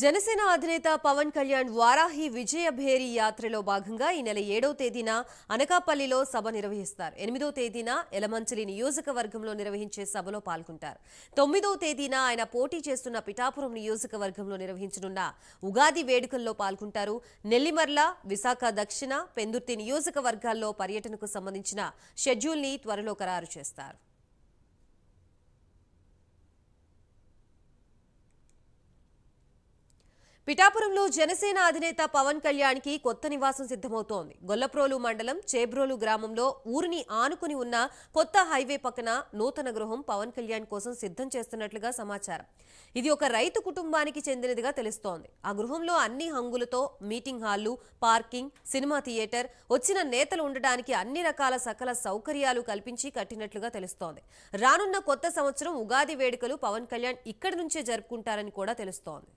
జనసేన అధినేత పవన్ కళ్యాణ్ వారాహి విజయ భేరి యాత్రలో భాగంగా ఈ నెల ఏడవ తేదీన అనకాపల్లిలో సభ నిర్వహిస్తారు ఎనిమిదో తేదీన ఎలమంచిలి నియోజకవర్గంలో నిర్వహించే సభలో పాల్గొంటారు తొమ్మిదో తేదీన ఆయన పోటీ చేస్తున్న పిఠాపురం నియోజకవర్గంలో నిర్వహించనున్న ఉగాది వేడుకల్లో పాల్గొంటారు నెల్లిమర్ల విశాఖ దక్షిణ పెందుర్తి నియోజకవర్గాల్లో పర్యటనకు సంబంధించిన షెడ్యూల్ని త్వరలో ఖరారు చేస్తారు పిఠాపురంలో జనసేన అధినేత పవన్ కళ్యాణ్కి కొత్త నివాసం సిద్ధమవుతోంది గొల్లప్రోలు మండలం చేబ్రోలు గ్రామంలో ఊరిని ఆనుకుని ఉన్న కొత్త హైవే పక్కన నూతన గృహం పవన్ కళ్యాణ్ కోసం సిద్ధం చేస్తున్నట్లుగా సమాచారం ఇది ఒక రైతు కుటుంబానికి చెందినదిగా తెలుస్తోంది ఆ గృహంలో అన్ని హంగులతో మీటింగ్ హాళ్లు పార్కింగ్ సినిమా థియేటర్ వచ్చిన నేతలు ఉండడానికి అన్ని రకాల సకల సౌకర్యాలు కల్పించి కట్టినట్లుగా తెలుస్తోంది రానున్న కొత్త సంవత్సరం ఉగాది వేడుకలు పవన్ కళ్యాణ్ ఇక్కడి నుంచే జరుపుకుంటారని కూడా తెలుస్తోంది